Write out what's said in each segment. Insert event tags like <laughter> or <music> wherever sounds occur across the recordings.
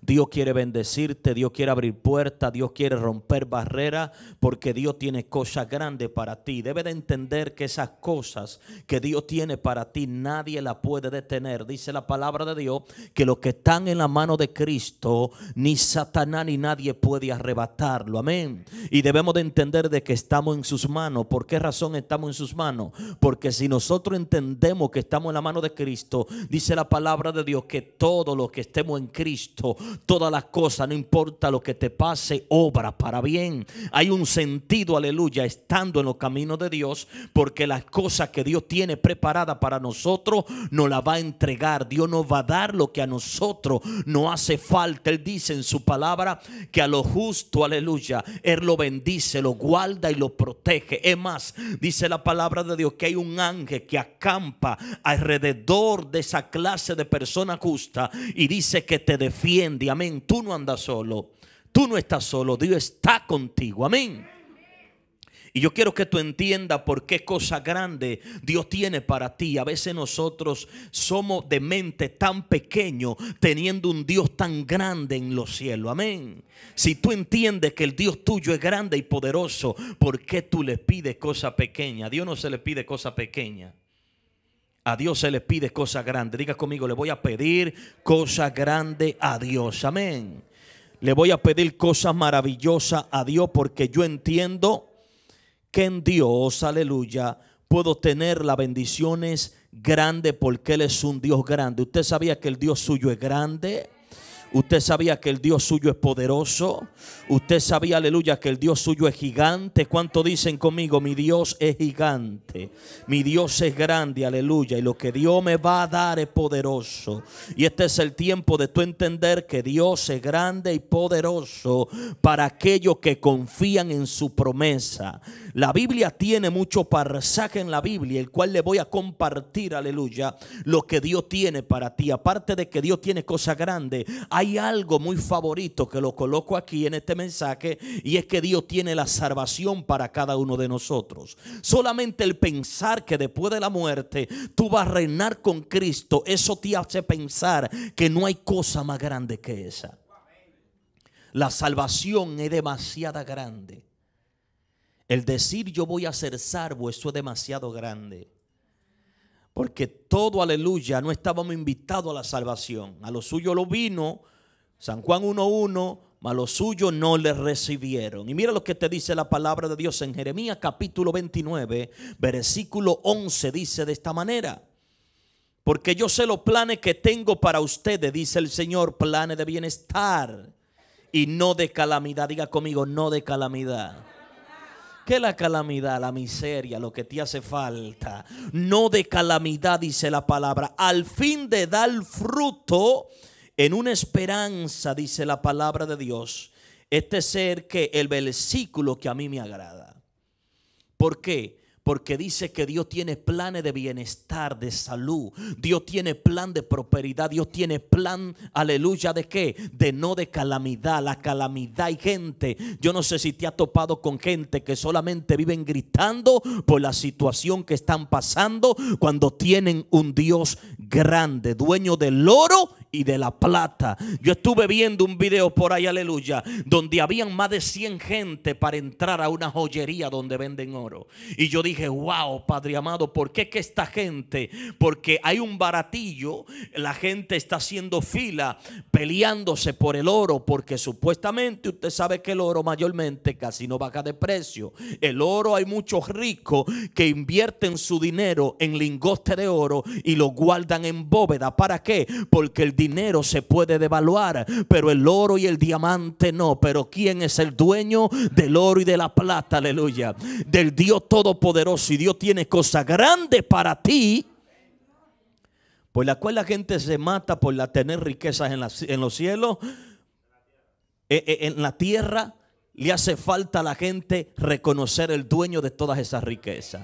Dios quiere bendecirte, Dios quiere abrir puertas, Dios quiere romper barreras, porque Dios tiene cosas grandes para ti. Debe de entender que esas cosas que Dios tiene para ti, nadie las puede detener. Dice la palabra de Dios que los que están en la mano de Cristo, ni Satanás ni nadie puede arrebatarlo. Amén. Y debemos de entender de que estamos en sus manos. ¿Por qué razón estamos en sus manos? Porque si nosotros entendemos que estamos en la mano de Cristo, dice la palabra de Dios que todos los que estemos en Cristo, todas las cosas, no importa lo que te pase, obra para bien. Hay un sentido, aleluya, estando en los caminos de Dios, porque las cosas que Dios tiene preparada para nosotros, nos la va a entregar. Dios nos va a dar lo que a nosotros no hace falta. Él dice en su palabra que a lo justo, aleluya, Él lo bendice, lo guarda y lo protege. Es más, dice la palabra de Dios que hay un ángel que acampa alrededor de esa clase de persona justa y dice que te defiende amén, tú no andas solo, tú no estás solo, Dios está contigo, amén. Y yo quiero que tú entiendas por qué cosa grande Dios tiene para ti. A veces nosotros somos de mente tan pequeño teniendo un Dios tan grande en los cielos. Amén. Si tú entiendes que el Dios tuyo es grande y poderoso, ¿por qué tú le pides cosa pequeña? Dios no se le pide cosa pequeña. A Dios se le pide cosas grandes. Diga conmigo, le voy a pedir cosas grandes a Dios. Amén. Le voy a pedir cosas maravillosas a Dios porque yo entiendo que en Dios, aleluya, puedo tener las bendiciones grandes porque Él es un Dios grande. ¿Usted sabía que el Dios suyo es grande? Usted sabía que el Dios suyo es poderoso. Usted sabía, aleluya, que el Dios suyo es gigante. ¿Cuánto dicen conmigo? Mi Dios es gigante. Mi Dios es grande, aleluya. Y lo que Dios me va a dar es poderoso. Y este es el tiempo de tú entender que Dios es grande y poderoso para aquellos que confían en su promesa. La Biblia tiene mucho pasaje en la Biblia, el cual le voy a compartir, aleluya, lo que Dios tiene para ti. Aparte de que Dios tiene cosas grandes hay algo muy favorito que lo coloco aquí en este mensaje y es que Dios tiene la salvación para cada uno de nosotros. Solamente el pensar que después de la muerte tú vas a reinar con Cristo, eso te hace pensar que no hay cosa más grande que esa. La salvación es demasiado grande. El decir yo voy a ser salvo, eso es demasiado grande. Porque todo, aleluya, no estábamos invitados a la salvación. A lo suyo lo vino, San Juan 1.1, mas lo suyo no le recibieron. Y mira lo que te dice la palabra de Dios en Jeremías capítulo 29, versículo 11, dice de esta manera. Porque yo sé los planes que tengo para ustedes, dice el Señor, planes de bienestar y no de calamidad. Diga conmigo, no de calamidad que la calamidad, la miseria, lo que te hace falta, no de calamidad, dice la palabra, al fin de dar fruto en una esperanza, dice la palabra de Dios. Este ser que el versículo que a mí me agrada. ¿Por qué? porque dice que Dios tiene planes de bienestar, de salud. Dios tiene plan de prosperidad. Dios tiene plan, aleluya, de qué? De no de calamidad. La calamidad hay gente. Yo no sé si te ha topado con gente que solamente viven gritando por la situación que están pasando cuando tienen un Dios grande, dueño del oro y de la plata. Yo estuve viendo un video por ahí, aleluya, donde habían más de 100 gente para entrar a una joyería donde venden oro. Y yo dije, Guau, wow, Padre amado, ¿por qué que esta gente? Porque hay un baratillo, la gente está haciendo fila, peleándose por el oro, porque supuestamente usted sabe que el oro mayormente casi no baja de precio. El oro hay muchos ricos que invierten su dinero en lingote de oro y lo guardan en bóveda. ¿Para qué? Porque el dinero se puede devaluar, pero el oro y el diamante no. Pero ¿quién es el dueño del oro y de la plata? Aleluya. Del Dios Todopoderoso si Dios tiene cosas grandes para ti, por la cual la gente se mata por la tener riquezas en, en los cielos, eh, eh, en la tierra, le hace falta a la gente reconocer el dueño de todas esas riquezas.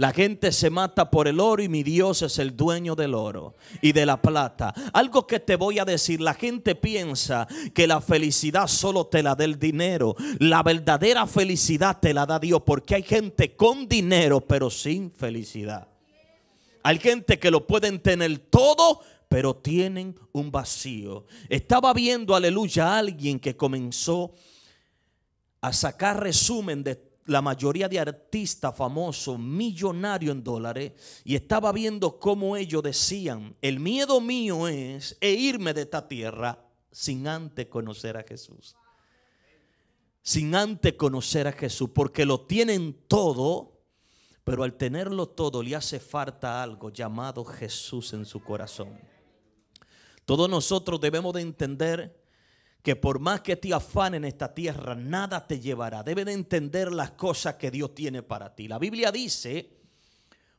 La gente se mata por el oro y mi Dios es el dueño del oro y de la plata. Algo que te voy a decir, la gente piensa que la felicidad solo te la da el dinero. La verdadera felicidad te la da Dios porque hay gente con dinero pero sin felicidad. Hay gente que lo pueden tener todo, pero tienen un vacío. Estaba viendo, aleluya, a alguien que comenzó a sacar resumen de la mayoría de artistas famosos, millonarios en dólares, y estaba viendo cómo ellos decían, el miedo mío es e irme de esta tierra sin antes conocer a Jesús. Sin antes conocer a Jesús, porque lo tienen todo, pero al tenerlo todo le hace falta algo llamado Jesús en su corazón. Todos nosotros debemos de entender que por más que te afanen en esta tierra, nada te llevará. Deben de entender las cosas que Dios tiene para ti. La Biblia dice,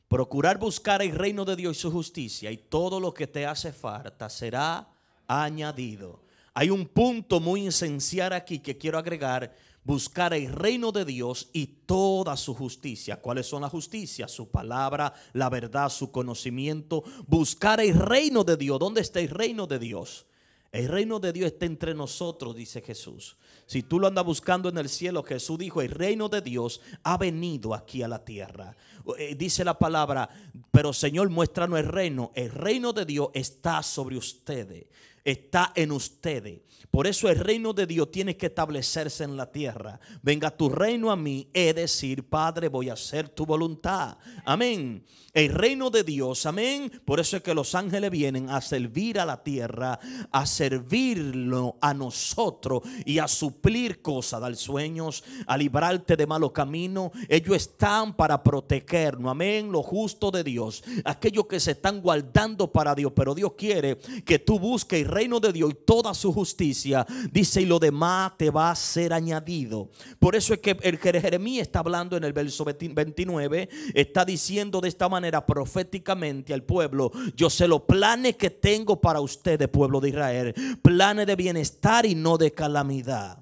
procurar buscar el reino de Dios y su justicia y todo lo que te hace falta será añadido. Hay un punto muy esencial aquí que quiero agregar, buscar el reino de Dios y toda su justicia. ¿Cuáles son las justicias? Su palabra, la verdad, su conocimiento. Buscar el reino de Dios. ¿Dónde está el reino de Dios? El reino de Dios está entre nosotros, dice Jesús. Si tú lo andas buscando en el cielo, Jesús dijo, el reino de Dios ha venido aquí a la tierra. Eh, dice la palabra, pero Señor, muéstranos el reino. El reino de Dios está sobre ustedes está en ustedes. Por eso el reino de Dios tiene que establecerse en la tierra. Venga tu reino a mí, es decir, Padre, voy a hacer tu voluntad. Amén. El reino de Dios, amén. Por eso es que los ángeles vienen a servir a la tierra, a servirlo a nosotros y a suplir cosas, dar sueños, a librarte de malos caminos. Ellos están para protegernos, amén. Lo justo de Dios, aquellos que se están guardando para Dios, pero Dios quiere que tú busques reino de Dios y toda su justicia, dice, y lo demás te va a ser añadido. Por eso es que el Jeremías está hablando en el verso 29, está diciendo de esta manera proféticamente al pueblo, yo sé los planes que tengo para ustedes, pueblo de Israel, planes de bienestar y no de calamidad.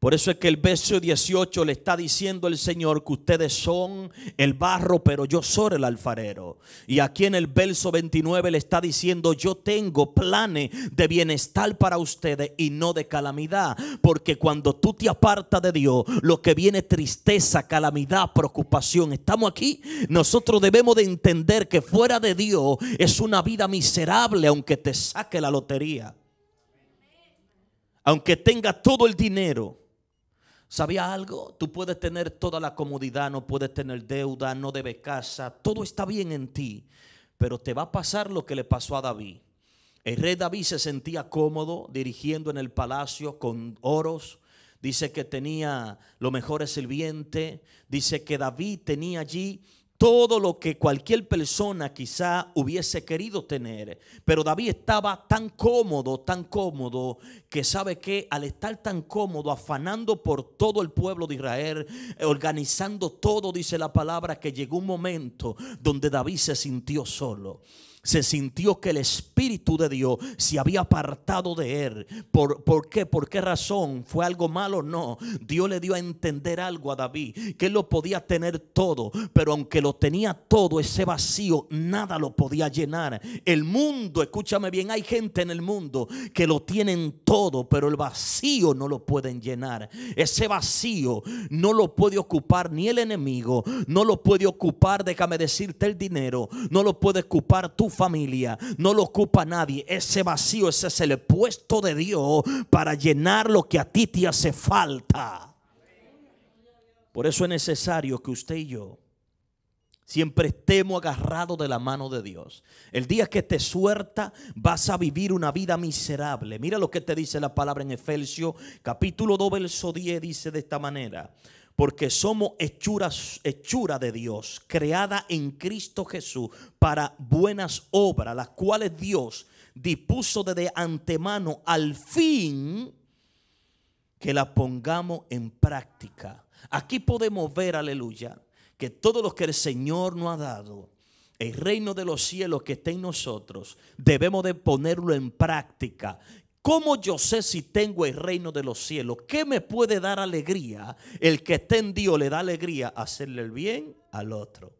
Por eso es que el verso 18 le está diciendo el Señor que ustedes son el barro, pero yo soy el alfarero. Y aquí en el verso 29 le está diciendo, yo tengo planes de bienestar para ustedes y no de calamidad. Porque cuando tú te apartas de Dios, lo que viene es tristeza, calamidad, preocupación. Estamos aquí. Nosotros debemos de entender que fuera de Dios es una vida miserable aunque te saque la lotería. Aunque tenga todo el dinero ¿Sabía algo? Tú puedes tener toda la comodidad, no puedes tener deuda, no debes casa, todo está bien en ti, pero te va a pasar lo que le pasó a David. El rey David se sentía cómodo dirigiendo en el palacio con oros. Dice que tenía los mejores sirvientes. Dice que David tenía allí todo lo que cualquier persona quizá hubiese querido tener. Pero David estaba tan cómodo, tan cómodo, que sabe que al estar tan cómodo, afanando por todo el pueblo de Israel, eh, organizando todo, dice la palabra, que llegó un momento donde David se sintió solo se sintió que el Espíritu de Dios se había apartado de él. ¿Por, qué? ¿Por qué razón? ¿Fue algo malo? No. Dios le dio a entender algo a David, que él lo podía tener todo, pero aunque lo tenía todo, ese vacío, nada lo podía llenar. El mundo, escúchame bien, hay gente en el mundo que lo tienen todo, pero el vacío no lo pueden llenar. Ese vacío no lo puede ocupar ni el enemigo, no lo puede ocupar, déjame decirte, el dinero, no lo puede ocupar tu familia, no lo ocupa nadie. Ese vacío, ese es el puesto de Dios para llenar lo que a ti te hace falta. Por eso es necesario que usted y yo siempre estemos agarrados de la mano de Dios. El día que te suelta vas a vivir una vida miserable. Mira lo que te dice la palabra en Efesios capítulo 2 verso 10 dice de esta manera porque somos hechuras, hechura de Dios, creada en Cristo Jesús para buenas obras, las cuales Dios dispuso desde antemano al fin que la pongamos en práctica. Aquí podemos ver, aleluya, que todo lo que el Señor nos ha dado, el reino de los cielos que está en nosotros, debemos de ponerlo en práctica. ¿Cómo yo sé si tengo el reino de los cielos? ¿Qué me puede dar alegría? El que esté en Dios le da alegría hacerle el bien al otro.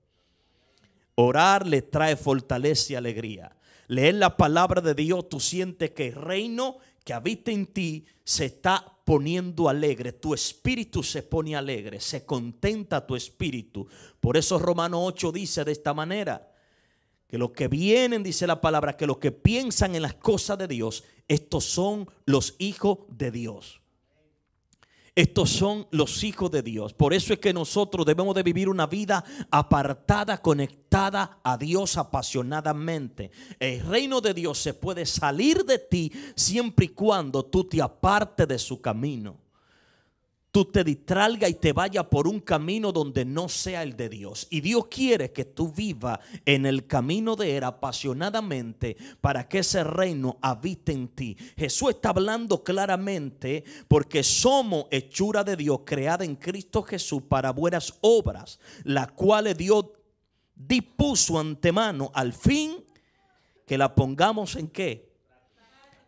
Orar le trae fortaleza y alegría. Leer la palabra de Dios, tú sientes que el reino que habita en ti se está poniendo alegre, tu espíritu se pone alegre, se contenta tu espíritu. Por eso Romano 8 dice de esta manera, que los que vienen, dice la palabra, que los que piensan en las cosas de Dios, estos son los hijos de Dios. Estos son los hijos de Dios. Por eso es que nosotros debemos de vivir una vida apartada, conectada a Dios apasionadamente. El reino de Dios se puede salir de ti siempre y cuando tú te apartes de su camino tú te distraiga y te vaya por un camino donde no sea el de Dios. Y Dios quiere que tú vivas en el camino de Él apasionadamente para que ese reino habite en ti. Jesús está hablando claramente porque somos hechura de Dios creada en Cristo Jesús para buenas obras, las cuales Dios dispuso antemano al fin que la pongamos en qué?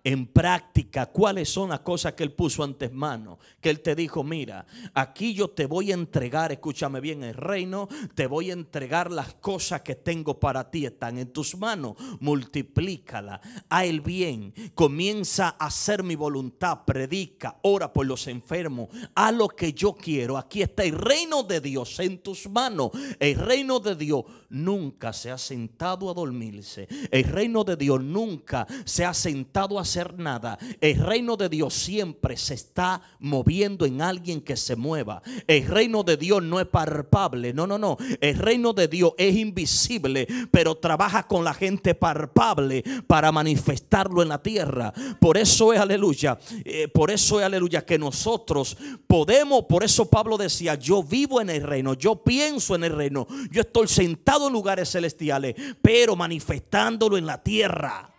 en práctica cuáles son las cosas que Él puso antes mano. Que Él te dijo, mira, aquí yo te voy a entregar, escúchame bien, el reino, te voy a entregar las cosas que tengo para ti, están en tus manos, multiplícala, a el bien, comienza a hacer mi voluntad, predica, ora por los enfermos, a lo que yo quiero, aquí está el reino de Dios en tus manos, el reino de Dios nunca se ha sentado a dormirse, el reino de Dios nunca se ha sentado a nada. El reino de Dios siempre se está moviendo en alguien que se mueva. El reino de Dios no es palpable, no, no, no. El reino de Dios es invisible, pero trabaja con la gente palpable para manifestarlo en la tierra. Por eso es aleluya, eh, por eso es aleluya que nosotros podemos, por eso Pablo decía, yo vivo en el reino, yo pienso en el reino, yo estoy sentado en lugares celestiales, pero manifestándolo en la tierra.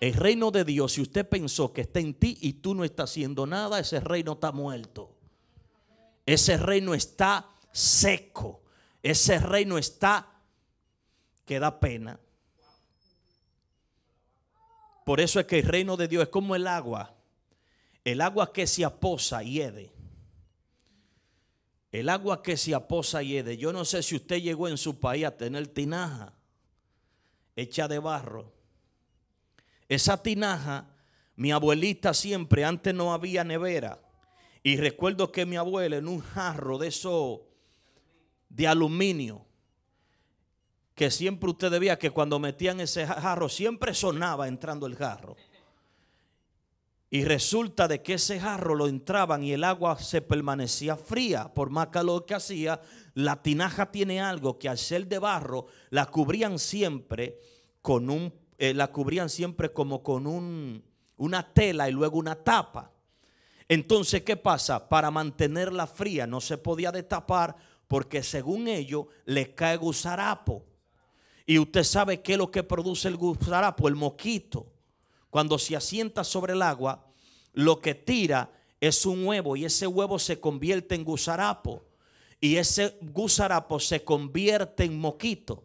El reino de Dios, si usted pensó que está en ti y tú no estás haciendo nada, ese reino está muerto. Ese reino está seco. Ese reino está que da pena. Por eso es que el reino de Dios es como el agua. El agua que se aposa y hiede. El agua que se aposa y hiede. Yo no sé si usted llegó en su país a tener tinaja hecha de barro esa tinaja, mi abuelita siempre, antes no había nevera. Y recuerdo que mi abuela en un jarro de eso, de aluminio, que siempre usted veía que cuando metían ese jarro, siempre sonaba entrando el jarro. Y resulta de que ese jarro lo entraban y el agua se permanecía fría. Por más calor que hacía, la tinaja tiene algo que al ser de barro la cubrían siempre con un eh, la cubrían siempre como con una tela y luego una tapa. Entonces, ¿qué pasa? Para mantenerla fría no se podía destapar porque según ellos le cae gusarapo. Y usted sabe qué es lo que produce el gusarapo, el moquito. Cuando se asienta sobre el agua, lo que tira es un huevo y ese huevo se convierte en gusarapo. Y ese gusarapo se convierte en moquito.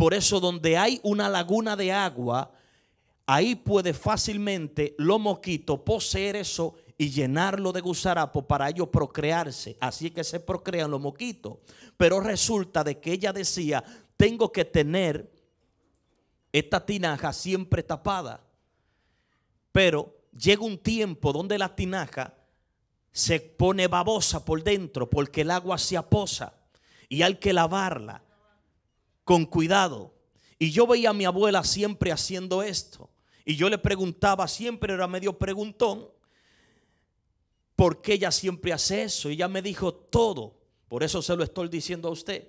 Por eso donde hay una laguna de agua, ahí puede fácilmente lo mosquito poseer eso y llenarlo de gusarapo para ellos procrearse. Así que se procrean los mosquitos Pero resulta de que ella decía, tengo que tener esta tinaja siempre tapada. Pero llega un tiempo donde la tinaja se pone babosa por dentro porque el agua se aposa y hay que lavarla con cuidado. Y yo veía a mi abuela siempre haciendo esto. Y yo le preguntaba, siempre era medio preguntón, ¿por qué ella siempre hace eso? Y ella me dijo todo. Por eso se lo estoy diciendo a usted.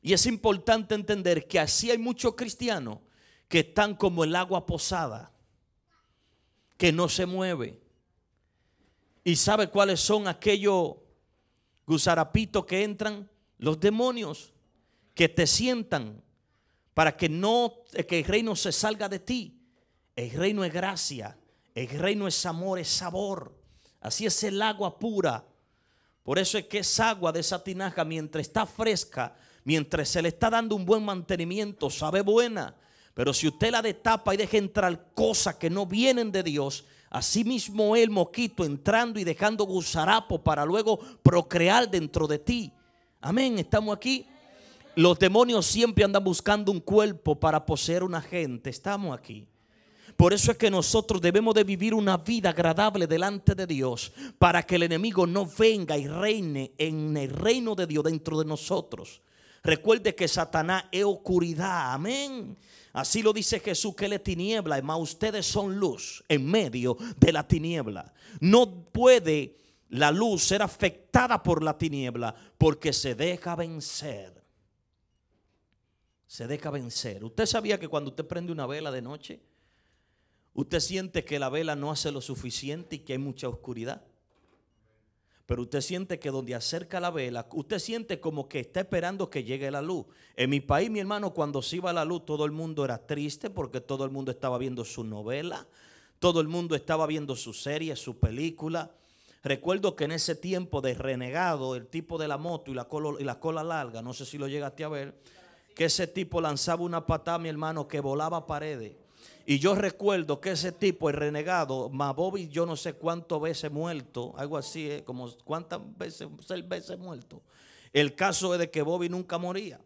Y es importante entender que así hay muchos cristianos que están como el agua posada, que no se mueve. ¿Y sabe cuáles son aquellos gusarapitos que entran? Los demonios que te sientan para que no que el reino se salga de ti. El reino es gracia, el reino es amor, es sabor. Así es el agua pura. Por eso es que esa agua de esa tinaja mientras está fresca, mientras se le está dando un buen mantenimiento, sabe buena. Pero si usted la destapa y deja entrar cosas que no vienen de Dios, así mismo el moquito entrando y dejando gusarapo para luego procrear dentro de ti. Amén, estamos aquí. Los demonios siempre andan buscando un cuerpo para poseer una gente. Estamos aquí. Por eso es que nosotros debemos de vivir una vida agradable delante de Dios para que el enemigo no venga y reine en el reino de Dios dentro de nosotros. Recuerde que Satanás es oscuridad, amén. Así lo dice Jesús, que él es tiniebla, más ustedes son luz en medio de la tiniebla. No puede la luz ser afectada por la tiniebla porque se deja vencer se deja vencer. ¿Usted sabía que cuando usted prende una vela de noche, usted siente que la vela no hace lo suficiente y que hay mucha oscuridad? Pero usted siente que donde acerca la vela, usted siente como que está esperando que llegue la luz. En mi país, mi hermano, cuando se iba la luz, todo el mundo era triste porque todo el mundo estaba viendo su novela, todo el mundo estaba viendo su serie, su película. Recuerdo que en ese tiempo de renegado, el tipo de la moto y la, cola, y la cola larga, no sé si lo llegaste a ver, que ese tipo lanzaba una patada, mi hermano, que volaba paredes. Y yo recuerdo que ese tipo, es renegado, Bobby yo no sé cuántas veces muerto, algo así, eh, como cuántas veces, seis veces muerto. El caso es de que Bobby nunca moría.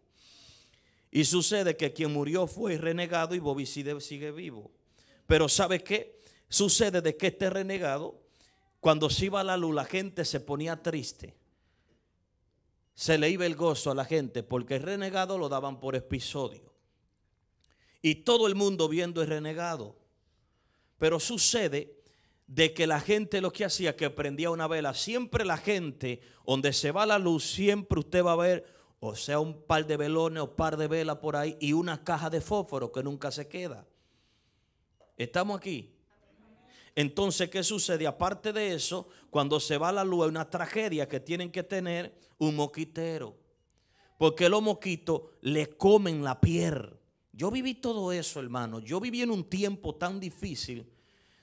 Y sucede que quien murió fue renegado y Bobby sigue, sigue vivo. Pero ¿sabe qué? Sucede de que este renegado, cuando se iba a la luz, la gente se ponía triste se le iba el gozo a la gente porque el renegado lo daban por episodio. Y todo el mundo viendo el renegado. Pero sucede de que la gente lo que hacía, que prendía una vela, siempre la gente, donde se va la luz, siempre usted va a ver, o sea, un par de velones o par de velas por ahí y una caja de fósforo que nunca se queda. Estamos aquí. Entonces, ¿qué sucede? Aparte de eso, cuando se va la luz, una tragedia que tienen que tener un moquitero. Porque los moquitos le comen la piel. Yo viví todo eso, hermano. Yo viví en un tiempo tan difícil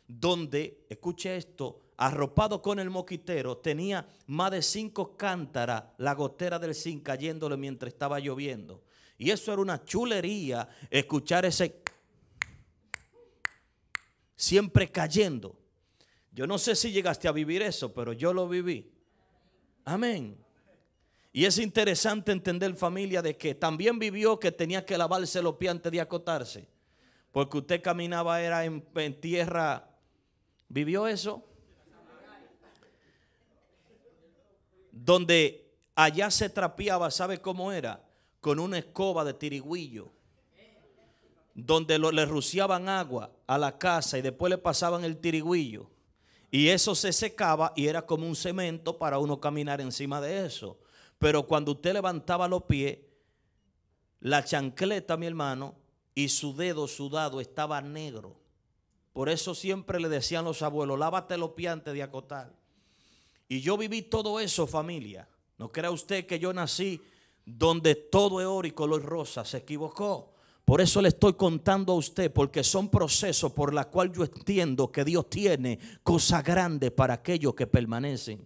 donde, escuche esto, arropado con el moquitero, tenía más de cinco cántaras, la gotera del zinc cayéndole mientras estaba lloviendo. Y eso era una chulería, escuchar ese siempre cayendo. Yo no sé si llegaste a vivir eso, pero yo lo viví. Amén. Y es interesante entender familia de que también vivió que tenía que lavarse los pies antes de acotarse. Porque usted caminaba era en, tierra. ¿Vivió eso? Donde allá se trapeaba, ¿sabe cómo era? Con una escoba de tirigüillo. Donde le ruciaban agua a la casa y después le pasaban el tirigüillo. Y eso se secaba y era como un cemento para uno caminar encima de eso. Pero cuando usted levantaba los pies, la chancleta, mi hermano, y su dedo sudado estaba negro. Por eso siempre le decían los abuelos, lávate los pies antes de acotar. Y yo viví todo eso, familia. No crea usted que yo nací donde todo es oro y color rosa. Se equivocó. Por eso le estoy contando a usted, porque son procesos por los cuales yo entiendo que Dios tiene cosas grandes para aquellos que permanecen.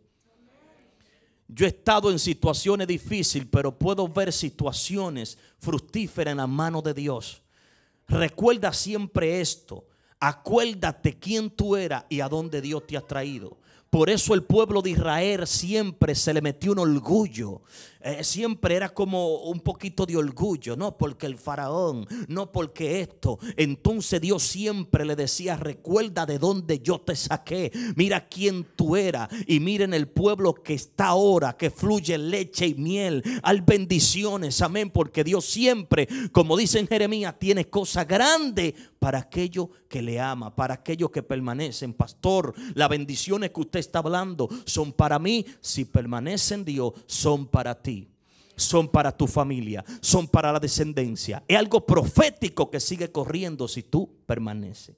Yo he estado en situaciones difíciles, pero puedo ver situaciones fructíferas en la mano de Dios. Recuerda siempre esto. Acuérdate quién tú eras y a dónde Dios te ha traído. Por eso el pueblo de Israel siempre se le metió un orgullo. Eh, siempre era como un poquito de orgullo, no porque el faraón, no porque esto. Entonces Dios siempre le decía, recuerda de dónde yo te saqué, mira quién tú eras y miren el pueblo que está ahora, que fluye leche y miel, al bendiciones, amén, porque Dios siempre, como dice en Jeremías, tiene cosas grandes para aquello que le ama, para aquellos que permanecen. Pastor, las bendiciones que usted está hablando son para mí. Si permanece en Dios, son para ti son para tu familia, son para la descendencia. Es algo profético que sigue corriendo si tú permaneces.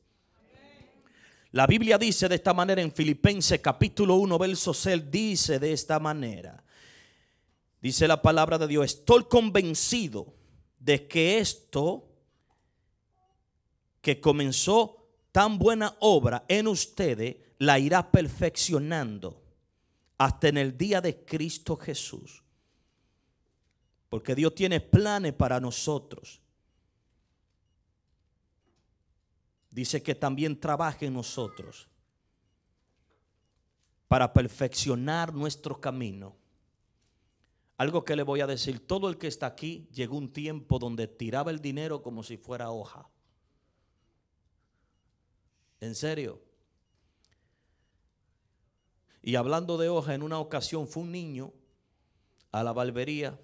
La Biblia dice de esta manera en Filipenses capítulo 1, verso 6, dice de esta manera. Dice la palabra de Dios, estoy convencido de que esto que comenzó tan buena obra en ustedes, la irá perfeccionando hasta en el día de Cristo Jesús. Porque Dios tiene planes para nosotros. Dice que también trabaje en nosotros para perfeccionar nuestro camino. Algo que le voy a decir, todo el que está aquí llegó un tiempo donde tiraba el dinero como si fuera hoja. En serio. Y hablando de hoja, en una ocasión fue un niño a la barbería,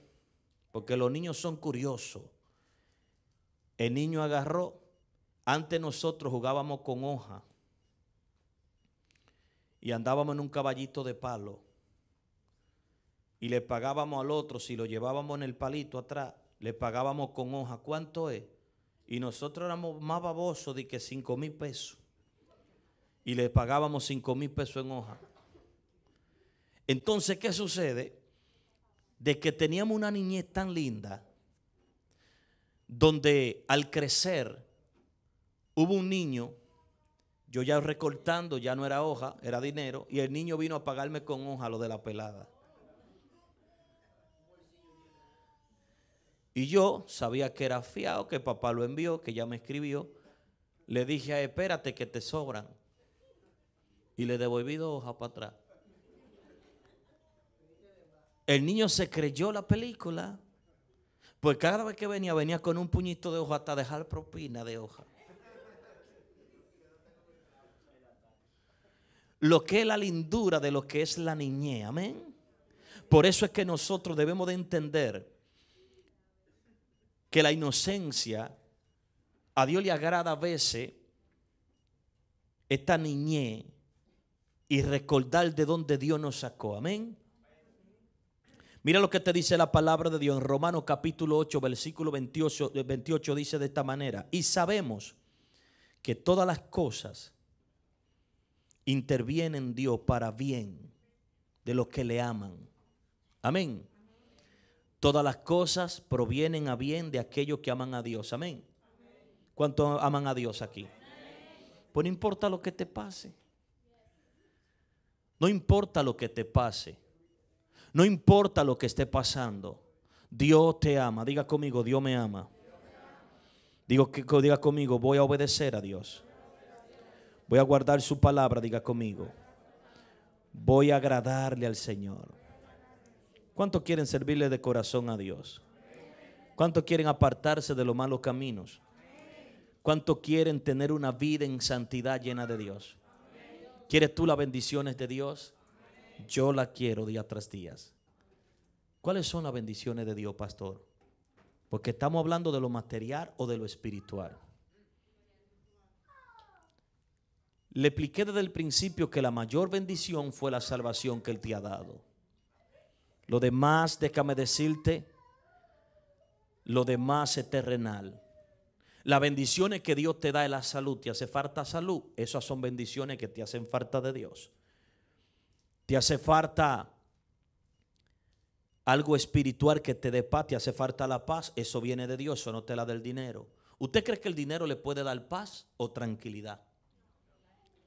porque los niños son curiosos. El niño agarró, antes nosotros jugábamos con hoja y andábamos en un caballito de palo y le pagábamos al otro, si lo llevábamos en el palito atrás, le pagábamos con hoja, ¿cuánto es? Y nosotros éramos más babosos de que 5 mil pesos y le pagábamos 5 mil pesos en hoja. Entonces, ¿qué sucede? De que teníamos una niñez tan linda, donde al crecer hubo un niño, yo ya recortando, ya no era hoja, era dinero, y el niño vino a pagarme con hoja lo de la pelada. Y yo sabía que era fiado, que papá lo envió, que ya me escribió. Le dije, ah, espérate que te sobran y le devolvido hoja para atrás. El niño se creyó la película, pues cada vez que venía, venía con un puñito de hoja hasta dejar propina de hoja. Lo que es la lindura de lo que es la niñez, amén. Por eso es que nosotros debemos de entender que la inocencia a Dios le agrada a veces esta niñez y recordar de dónde Dios nos sacó. Amén. Mira lo que te dice la palabra de Dios en Romanos capítulo 8, versículo 28, eh, dice de esta manera, y sabemos que todas las cosas intervienen Dios para bien de los que le aman. Amén. Todas las cosas provienen a bien de aquellos que aman a Dios. Amén. ¿Cuántos aman a Dios aquí? Pues no importa lo que te pase. No importa lo que te pase. No importa lo que esté pasando. Dios te ama. Diga conmigo, Dios me ama. Digo, que, diga conmigo, voy a obedecer a Dios. Voy a guardar su palabra, diga conmigo. Voy a agradarle al Señor. cuánto quieren servirle de corazón a Dios? cuánto quieren apartarse de los malos caminos? cuánto quieren tener una vida en santidad llena de Dios? ¿Quieres tú las bendiciones de Dios? Yo la quiero día tras día. ¿Cuáles son las bendiciones de Dios, pastor? Porque estamos hablando de lo material o de lo espiritual. Le expliqué desde el principio que la mayor bendición fue la salvación que Él te ha dado. Lo demás, déjame decirte, lo demás es terrenal. Las bendiciones que Dios te da en la salud, te hace falta salud, esas son bendiciones que te hacen falta de Dios. Te hace falta algo espiritual que te dé paz, te hace falta la paz, eso viene de Dios, eso no te la el dinero. ¿Usted cree que el dinero le puede dar paz o tranquilidad?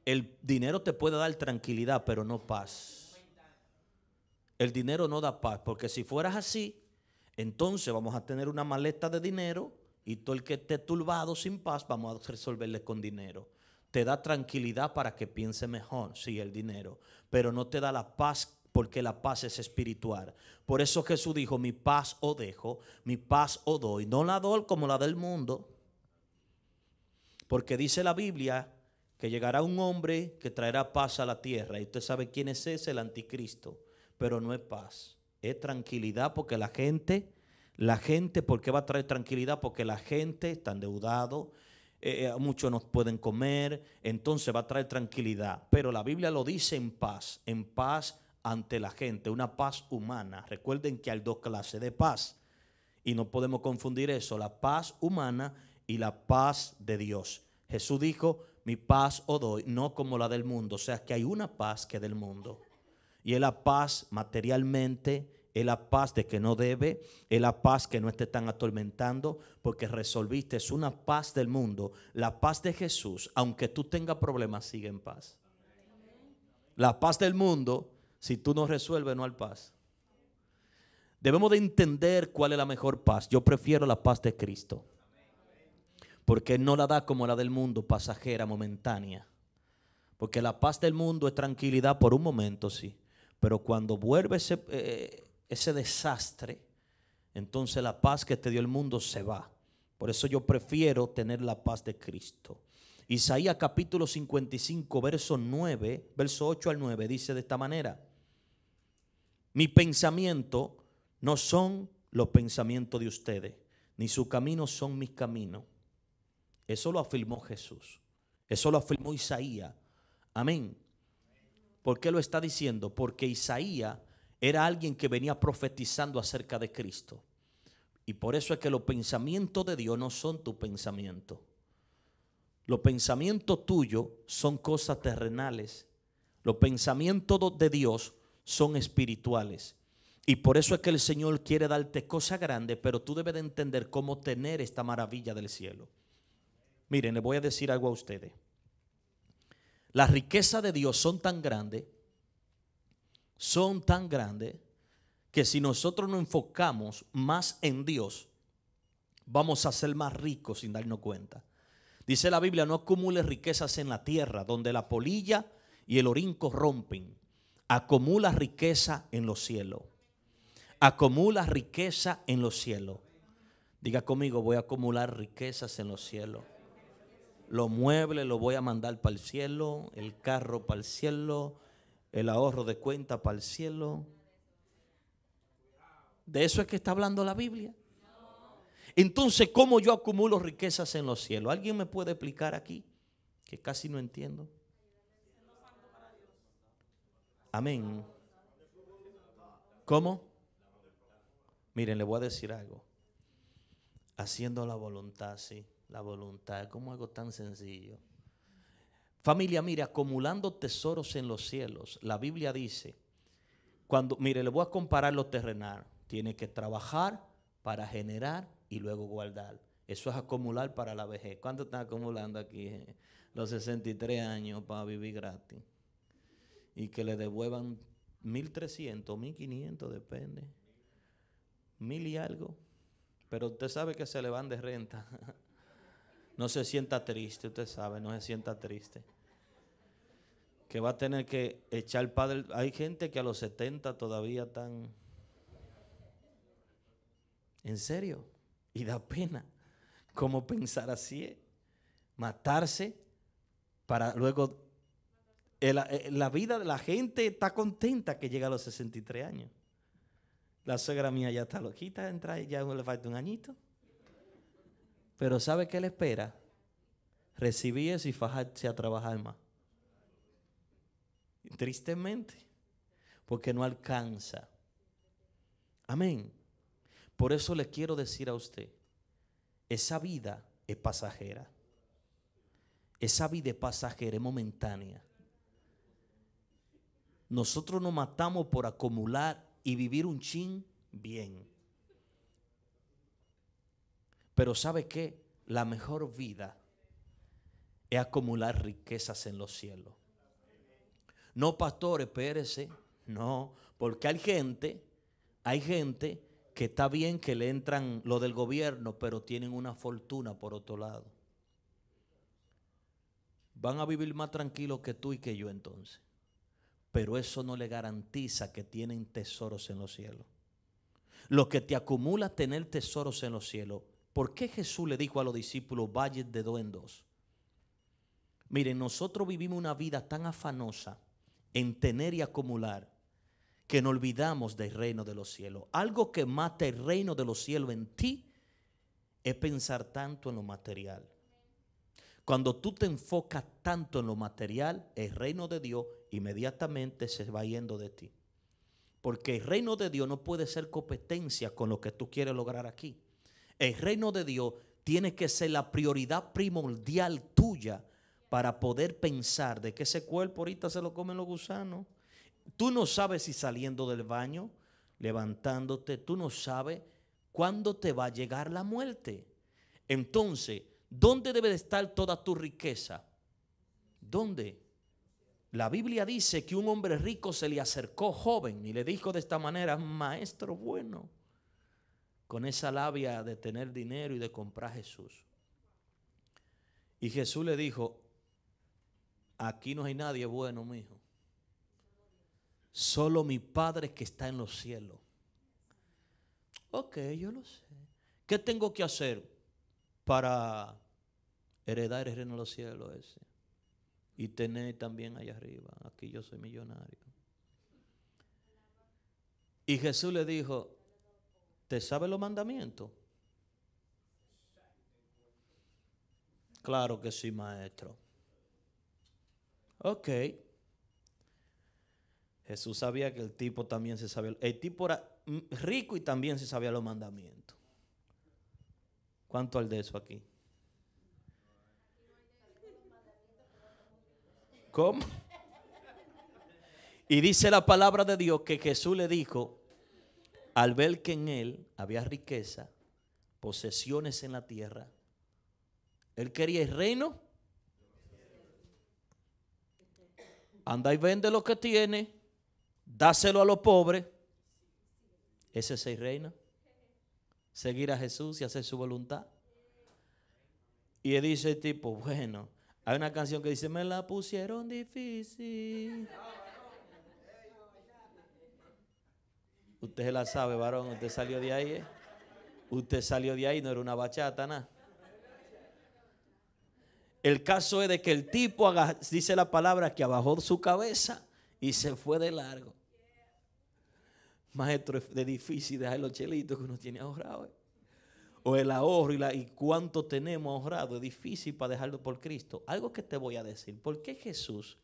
El dinero te puede dar tranquilidad, pero no paz. El dinero no da paz, porque si fueras así, entonces vamos a tener una maleta de dinero y todo el que esté turbado sin paz, vamos a resolverle con dinero. Te da tranquilidad para que piense mejor, sí, el dinero, pero no te da la paz porque la paz es espiritual. Por eso Jesús dijo, mi paz o dejo, mi paz o doy. No la doy como la del mundo, porque dice la Biblia que llegará un hombre que traerá paz a la tierra. Y usted sabe quién es ese, el anticristo, pero no es paz, es tranquilidad porque la gente la gente, ¿por qué va a traer tranquilidad? Porque la gente está endeudado, eh, eh, muchos no pueden comer, entonces va a traer tranquilidad. Pero la Biblia lo dice en paz, en paz ante la gente, una paz humana. Recuerden que hay dos clases de paz y no podemos confundir eso, la paz humana y la paz de Dios. Jesús dijo, mi paz os doy, no como la del mundo. O sea, que hay una paz que del mundo. Y es la paz materialmente, es la paz de que no debe, es la paz que no esté tan atormentando, porque resolviste, es una paz del mundo. La paz de Jesús, aunque tú tengas problemas, sigue en paz. La paz del mundo, si tú no resuelves, no hay paz. Debemos de entender cuál es la mejor paz. Yo prefiero la paz de Cristo. Porque Él no la da como la del mundo, pasajera, momentánea. Porque la paz del mundo es tranquilidad por un momento, sí. Pero cuando vuelve ese, eh, ese desastre, entonces la paz que te dio el mundo se va. Por eso yo prefiero tener la paz de Cristo. Isaías capítulo 55, verso 9, verso 8 al 9, dice de esta manera, mi pensamiento no son los pensamientos de ustedes, ni su camino son mis caminos. Eso lo afirmó Jesús, eso lo afirmó Isaías. Amén. ¿Por qué lo está diciendo? Porque Isaías era alguien que venía profetizando acerca de Cristo. Y por eso es que los pensamientos de Dios no son tu pensamiento. Los pensamientos tuyos son cosas terrenales. Los pensamientos de Dios son espirituales. Y por eso es que el Señor quiere darte cosas grandes, pero tú debes de entender cómo tener esta maravilla del cielo. Miren, le voy a decir algo a ustedes. Las riquezas de Dios son tan grandes son tan grandes que si nosotros nos enfocamos más en Dios, vamos a ser más ricos sin darnos cuenta. Dice la Biblia, no acumules riquezas en la tierra, donde la polilla y el orinco rompen. Acumula riqueza en los cielos. Acumula riqueza en los cielos. Diga conmigo, voy a acumular riquezas en los cielos. Los muebles los voy a mandar para el cielo, el carro para el cielo, el ahorro de cuenta para el cielo. ¿De eso es que está hablando la Biblia? Entonces, ¿cómo yo acumulo riquezas en los cielos? ¿Alguien me puede explicar aquí? Que casi no entiendo. Amén. ¿Cómo? Miren, le voy a decir algo. Haciendo la voluntad, sí, la voluntad, ¿cómo algo tan sencillo. Familia, mire, acumulando tesoros en los cielos. La Biblia dice, cuando, mire, le voy a comparar lo terrenal. Tiene que trabajar para generar y luego guardar. Eso es acumular para la vejez. ¿Cuánto están acumulando aquí? <laughs> Los 63 años para vivir gratis. Y que le devuelvan 1.300, 1.500, depende. Mil y algo. Pero usted sabe que se le van de renta. <laughs> No se sienta triste, usted sabe, no se sienta triste. Que va a tener que echar padre. Hay gente que a los 70 todavía están. En serio. Y da pena. ¿Cómo pensar así? Eh? Matarse para luego. Eh, la, vida de la gente está contenta que llega a los 63 años. La suegra mía ya está loquita, entra y ya le falta un añito. Pero ¿sabe qué le espera? Recibir eso y fajarse a trabajar más. Tristemente, porque no alcanza. Amén. Por eso le quiero decir a usted, esa vida es pasajera. Esa vida es pasajera, es momentánea. Nosotros nos matamos por acumular y vivir un chin bien. Pero ¿sabe qué? La mejor vida es acumular riquezas en los cielos. No, pastor, espérese. No, porque hay gente, hay gente que está bien que le entran lo del gobierno, pero tienen una fortuna por otro lado. Van a vivir más tranquilos que tú y que yo entonces. Pero eso no le garantiza que tienen tesoros en los cielos. Lo que te acumula tener tesoros en los cielos ¿Por qué Jesús le dijo a los discípulos, vayan de dos en dos? Miren, nosotros vivimos una vida tan afanosa en tener y acumular que nos olvidamos del reino de los cielos. Algo que mata el reino de los cielos en ti es pensar tanto en lo material. Cuando tú te enfocas tanto en lo material, el reino de Dios inmediatamente se va yendo de ti. Porque el reino de Dios no puede ser competencia con lo que tú quieres lograr aquí. El reino de Dios tiene que ser la prioridad primordial tuya para poder pensar de que ese cuerpo ahorita se lo comen los gusanos. Tú no sabes si saliendo del baño, levantándote, tú no sabes cuándo te va a llegar la muerte. Entonces, ¿dónde debe de estar toda tu riqueza? ¿Dónde? La Biblia dice que un hombre rico se le acercó joven y le dijo de esta manera, maestro bueno, con esa labia de tener dinero y de comprar a Jesús. Y Jesús le dijo, aquí no hay nadie bueno, mi hijo. Solo mi Padre que está en los cielos. Ok, yo lo sé. ¿Qué tengo que hacer para heredar el reino de los cielos ese? Y tener también allá arriba. Aquí yo soy millonario. Y Jesús le dijo, ¿Te sabe los mandamientos? Claro que sí, maestro. Ok. Jesús sabía que el tipo también se sabía. El tipo era rico y también se sabía los mandamientos. ¿Cuánto al de eso aquí? ¿Cómo? Y dice la palabra de Dios que Jesús le dijo, al ver que en él había riqueza, posesiones en la tierra, él quería el reino. Anda y vende lo que tiene, dáselo a los pobres. Ese es el reino. Seguir a Jesús y hacer su voluntad. Y él dice el tipo, bueno, hay una canción que dice, me la pusieron difícil. Usted se la sabe, varón. Usted salió de ahí. Eh. Usted salió de ahí, no era una bachata, nada. El caso es de que el tipo dice la palabra que abajó su cabeza y se fue de largo. Maestro, es de difícil dejar los chelitos que uno tiene ahorrado. Eh. O el ahorro y, la, y cuánto tenemos ahorrado. Es difícil para dejarlo por Cristo. Algo que te voy a decir. ¿Por qué Jesús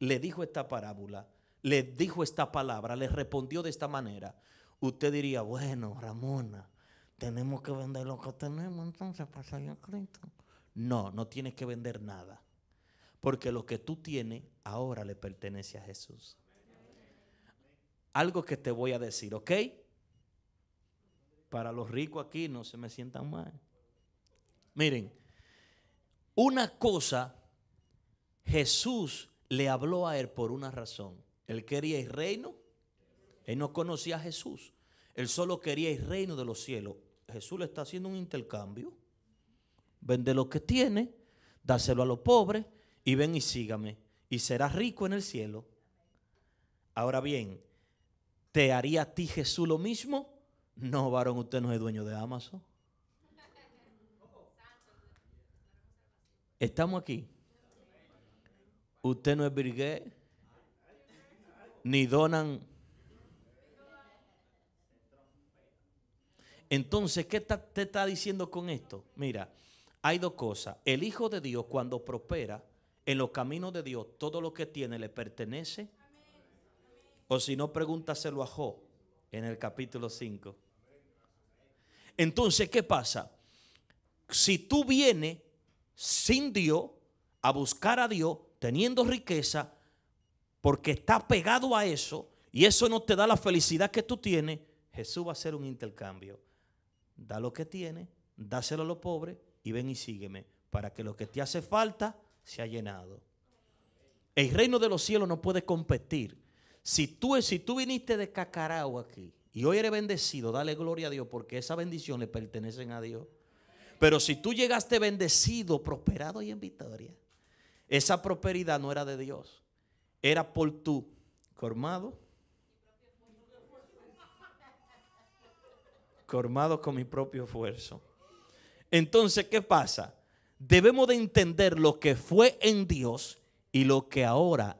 le dijo esta parábola le dijo esta palabra, le respondió de esta manera, usted diría, bueno, Ramona, tenemos que vender lo que tenemos entonces para salir a Cristo. No, no tienes que vender nada, porque lo que tú tienes ahora le pertenece a Jesús. Algo que te voy a decir, ¿ok? Para los ricos aquí no se me sientan mal. Miren, una cosa Jesús le habló a él por una razón. Él quería el reino. Él no conocía a Jesús. Él solo quería el reino de los cielos. Jesús le está haciendo un intercambio. Vende lo que tiene, dáselo a los pobres y ven y sígame. Y serás rico en el cielo. Ahora bien, ¿te haría a ti Jesús lo mismo? No, varón, usted no es dueño de Amazon. Estamos aquí. Usted no es virgués ni donan. Entonces, ¿qué te está diciendo con esto? Mira, hay dos cosas. El Hijo de Dios cuando prospera en los caminos de Dios, todo lo que tiene le pertenece. O si no, pregúntaselo a Job en el capítulo 5. Entonces, ¿qué pasa? Si tú vienes sin Dios a buscar a Dios, teniendo riqueza, porque está pegado a eso y eso no te da la felicidad que tú tienes, Jesús va a hacer un intercambio. Da lo que tienes, dáselo a los pobres y ven y sígueme para que lo que te hace falta se ha llenado. El reino de los cielos no puede competir. Si tú, si tú viniste de Cacarao aquí y hoy eres bendecido, dale gloria a Dios porque esas bendiciones le pertenecen a Dios. Pero si tú llegaste bendecido, prosperado y en victoria, esa prosperidad no era de Dios era por tu cormado. Cormado con mi propio esfuerzo. Entonces, ¿qué pasa? Debemos de entender lo que fue en Dios y lo que ahora,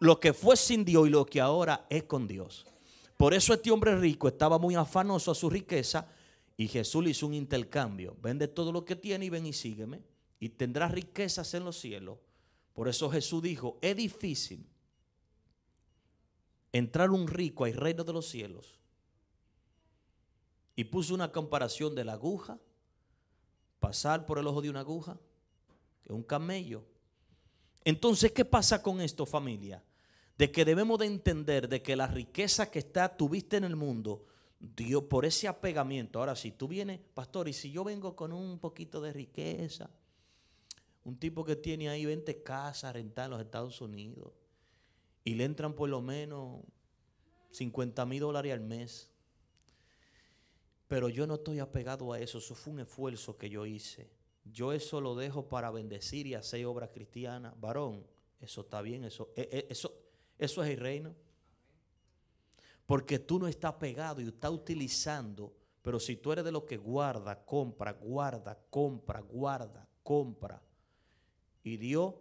lo que fue sin Dios y lo que ahora es con Dios. Por eso este hombre rico estaba muy afanoso a su riqueza y Jesús le hizo un intercambio. Vende todo lo que tiene y ven y sígueme y tendrás riquezas en los cielos por eso Jesús dijo, es difícil entrar un rico al reino de los cielos. Y puso una comparación de la aguja, pasar por el ojo de una aguja, que un camello. Entonces, ¿qué pasa con esto, familia? De que debemos de entender de que la riqueza que está, tuviste en el mundo, Dios, por ese apegamiento. Ahora, si tú vienes, pastor, y si yo vengo con un poquito de riqueza, un tipo que tiene ahí 20 casas rentadas en los Estados Unidos y le entran por lo menos 50 mil dólares al mes. Pero yo no estoy apegado a eso, eso fue un esfuerzo que yo hice. Yo eso lo dejo para bendecir y hacer obras cristianas. Varón, eso está bien, eso, e, e, eso, eso es el reino. Porque tú no estás pegado y estás utilizando, pero si tú eres de los que guarda, compra, guarda, compra, guarda, compra, y dio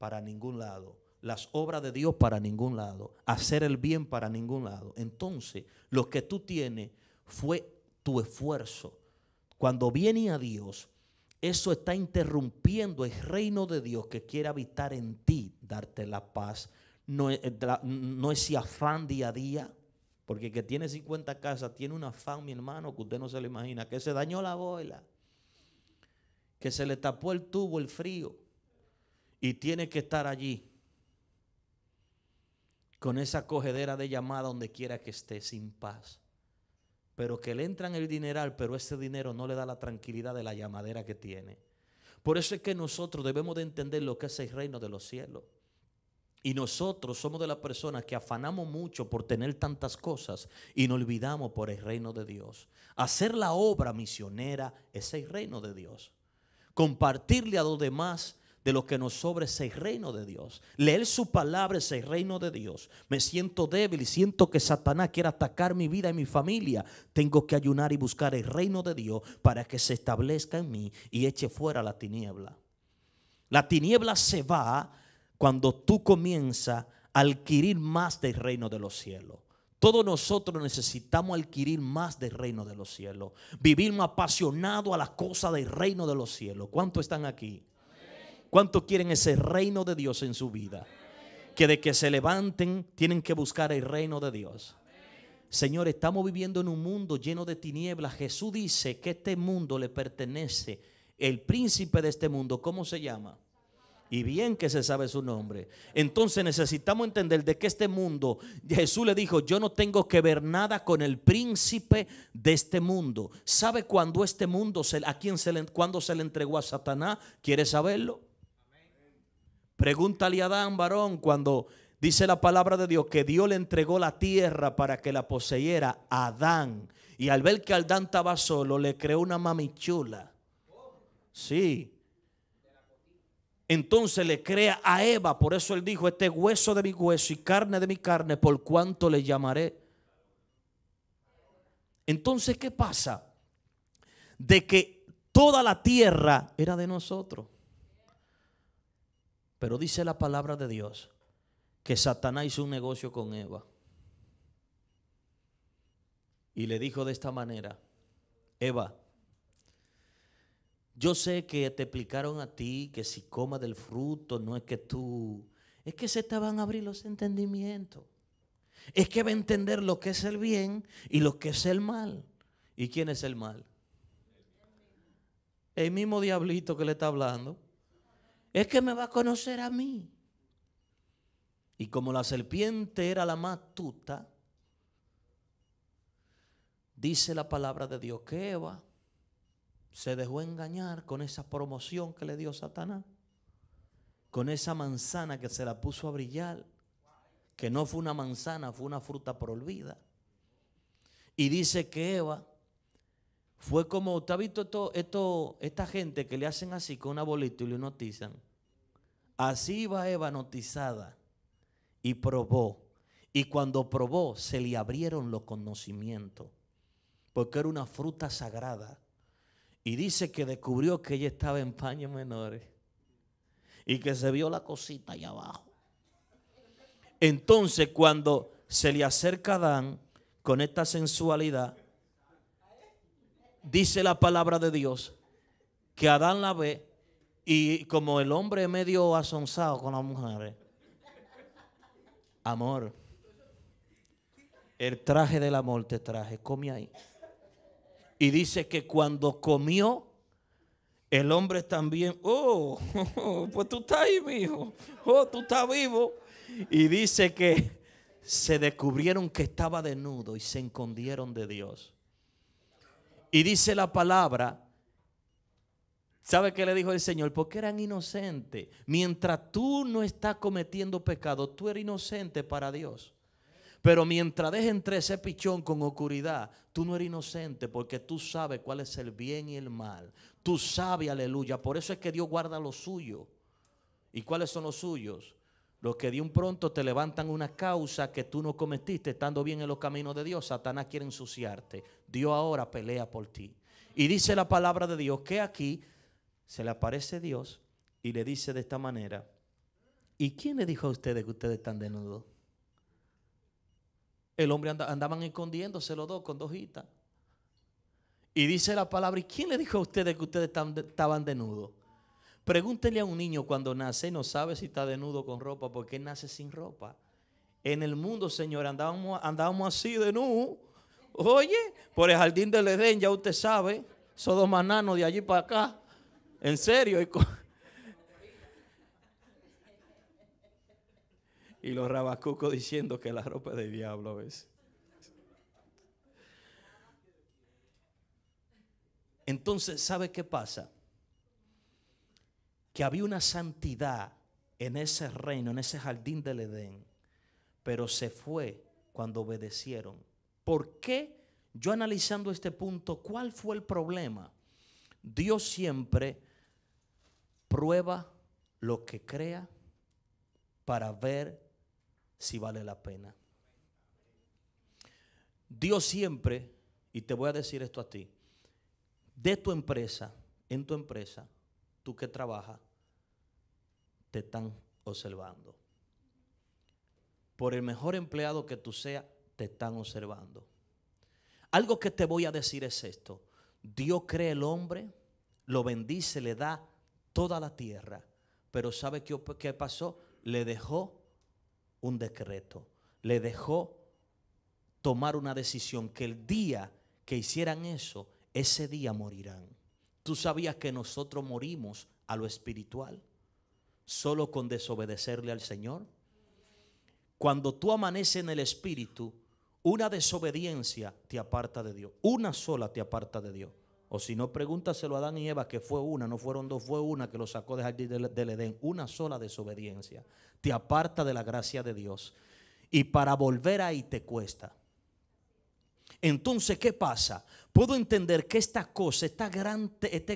para ningún lado, las obras de Dios para ningún lado, hacer el bien para ningún lado. Entonces, lo que tú tienes fue tu esfuerzo. Cuando viene a Dios, eso está interrumpiendo el reino de Dios que quiere habitar en ti, darte la paz. No, eh, no si afán día a día, porque el que tiene 50 casas tiene un afán, mi hermano, que usted no se lo imagina, que se dañó la boila, que se le tapó el tubo, el frío, y tiene que estar allí con esa cogedera de llamada donde quiera que esté sin paz. Pero que le entran el dineral, pero ese dinero no le da la tranquilidad de la llamadera que tiene. Por eso es que nosotros debemos de entender lo que es el reino de los cielos. Y nosotros somos de las personas que afanamos mucho por tener tantas cosas y nos olvidamos por el reino de Dios. Hacer la obra misionera es el reino de Dios compartirle a los demás de lo que nos sobra ese reino de Dios. Leer su palabra es el reino de Dios. Me siento débil y siento que Satanás quiere atacar mi vida y mi familia. Tengo que ayunar y buscar el reino de Dios para que se establezca en mí y eche fuera la tiniebla. La tiniebla se va cuando tú comienzas a adquirir más del reino de los cielos. Todos nosotros necesitamos adquirir más del reino de los cielos, vivir apasionado a las cosas del reino de los cielos. ¿Cuántos están aquí? ¿Cuántos quieren ese reino de Dios en su vida? Que de que se levanten tienen que buscar el reino de Dios. Señor, estamos viviendo en un mundo lleno de tinieblas. Jesús dice que este mundo le pertenece. El príncipe de este mundo, ¿cómo se llama? Y bien que se sabe su nombre. Entonces necesitamos entender de que este mundo, Jesús le dijo, yo no tengo que ver nada con el príncipe de este mundo. ¿Sabe cuándo este mundo, se, a quién se le, Cuando se le entregó a Satanás? ¿Quiere saberlo? Pregúntale a Adán, varón, cuando dice la palabra de Dios que Dios le entregó la tierra para que la poseyera Adán. Y al ver que Adán estaba solo, le creó una mamichula. Sí. Entonces le crea a Eva, por eso él dijo, este hueso de mi hueso y carne de mi carne, por cuanto le llamaré. Entonces, ¿qué pasa? De que toda la tierra era de nosotros. Pero dice la palabra de Dios que Satanás hizo un negocio con Eva. Y le dijo de esta manera, Eva, yo sé que te explicaron a ti que si coma del fruto no es que tú, es que se te van a abrir los entendimientos. Es que va a entender lo que es el bien y lo que es el mal. ¿Y quién es el mal? El mismo diablito que le está hablando. Es que me va a conocer a mí. Y como la serpiente era la más tuta. dice la palabra de Dios que va se dejó engañar con esa promoción que le dio Satanás, con esa manzana que se la puso a brillar, que no fue una manzana, fue una fruta por Y dice que Eva fue como, ¿usted ha visto esta gente que le hacen así con una bolita y le notizan? Así iba Eva notizada y probó. Y cuando probó, se le abrieron los conocimientos, porque era una fruta sagrada. Y dice que descubrió que ella estaba en paños menores y que se vio la cosita allá abajo. Entonces cuando se le acerca Adán con esta sensualidad, dice la palabra de Dios que Adán la ve y como el hombre medio asonzado con las mujeres, amor, el traje del amor te traje, come ahí. Y dice que cuando comió, el hombre también, oh, <laughs> pues tú estás ahí, mijo. Oh, tú estás vivo. Y dice que se descubrieron que estaba desnudo y se escondieron de Dios. Y dice la palabra, ¿sabe qué le dijo el Señor? Porque eran inocentes. Mientras tú no estás cometiendo pecado, tú eres inocente para Dios. Pero mientras dejes entre ese pichón con oscuridad, tú no eres inocente porque tú sabes cuál es el bien y el mal. Tú sabes, aleluya. Por eso es que Dios guarda lo suyo. ¿Y cuáles son los suyos? Los que de un pronto te levantan una causa que tú no cometiste estando bien en los caminos de Dios. Satanás quiere ensuciarte. Dios ahora pelea por ti. Y dice la palabra de Dios que aquí se le aparece Dios y le dice de esta manera. ¿Y quién le dijo a ustedes que ustedes están desnudos? El hombre andaban escondiéndose los dos con dos Y dice la palabra, ¿y quién le dijo a ustedes que ustedes estaban desnudos? Pregúntele a un niño cuando nace, no sabe si está desnudo con ropa, porque nace sin ropa. En el mundo, Señor, andábamos, andábamos así nuevo. Oye, por el jardín del Edén, ya usted sabe, mananos de allí para acá. En serio, y los rabacuco diciendo que la ropa es del diablo a veces. Entonces, ¿sabe qué pasa? Que había una santidad en ese reino, en ese jardín del Edén, pero se fue cuando obedecieron. ¿Por qué? Yo analizando este punto, ¿cuál fue el problema? Dios siempre prueba lo que crea para ver si vale la pena. Dios siempre, y te voy a decir esto a ti, de tu empresa, en tu empresa, tú que trabajas, te están observando. Por el mejor empleado que tú seas, te están observando. Algo que te voy a decir es esto. Dios cree el hombre, lo bendice, le da toda la tierra, pero ¿sabe qué, qué pasó? Le dejó un decreto, le dejó tomar una decisión que el día que hicieran eso, ese día morirán. Tú sabías que nosotros morimos a lo espiritual solo con desobedecerle al Señor. Cuando tú amaneces en el espíritu, una desobediencia te aparta de Dios. Una sola te aparta de Dios. O si no, pregúntaselo a Adán y Eva, que fue una, no fueron dos, fue una que lo sacó de jardín del Edén. Una sola desobediencia te aparta de la gracia de Dios. Y para volver ahí te cuesta. Entonces, ¿qué pasa? Puedo entender que esta cosa, este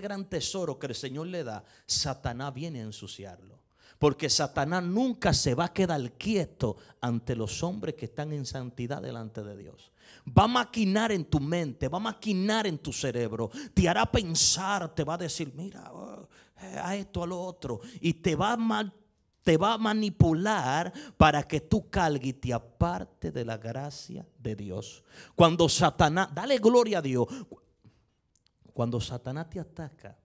gran tesoro que el Señor le da, Satanás viene a ensuciarlo. Porque Satanás nunca se va a quedar quieto ante los hombres que están en santidad delante de Dios. Va a maquinar en tu mente, va a maquinar en tu cerebro, te hará pensar, te va a decir, mira, oh, eh, a esto, a lo otro, y te va a te va a manipular para que tú calgues y te aparte de la gracia de Dios. Cuando Satanás, dale gloria a Dios, cuando Satanás te ataca